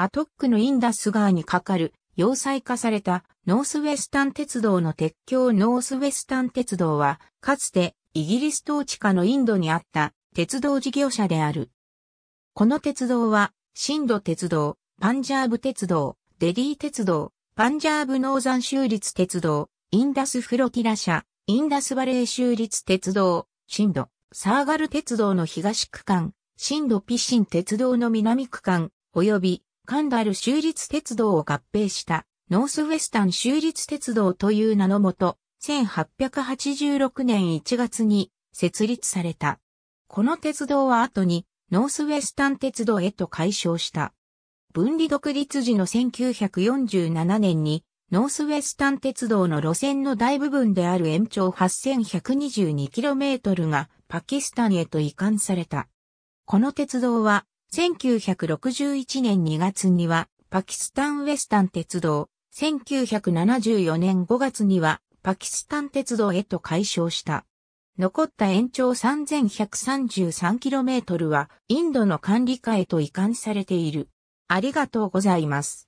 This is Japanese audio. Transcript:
アトックのインダス川に架かる要塞化されたノースウェスタン鉄道の鉄橋ノースウェスタン鉄道は、かつてイギリス統治下のインドにあった鉄道事業者である。この鉄道は、シンド鉄道、パンジャーブ鉄道、デリー鉄道、パンジャーブノーザン州立鉄道、インダスフロティラ社、インダスバレー州立鉄道、シンド、サーガル鉄道の東区間、シンドピシン鉄道の南区間、及びカンダル州立鉄道を合併したノースウェスタン州立鉄道という名のもと、1886年1月に設立された。この鉄道は後にノースウェスタン鉄道へと改称した。分離独立時の1947年にノースウェスタン鉄道の路線の大部分である延長 8122km がパキスタンへと移管された。この鉄道は1961年2月にはパキスタンウェスタン鉄道、1974年5月にはパキスタン鉄道へと改称した。残った延長 3133km はインドの管理下へと移管されている。ありがとうございます。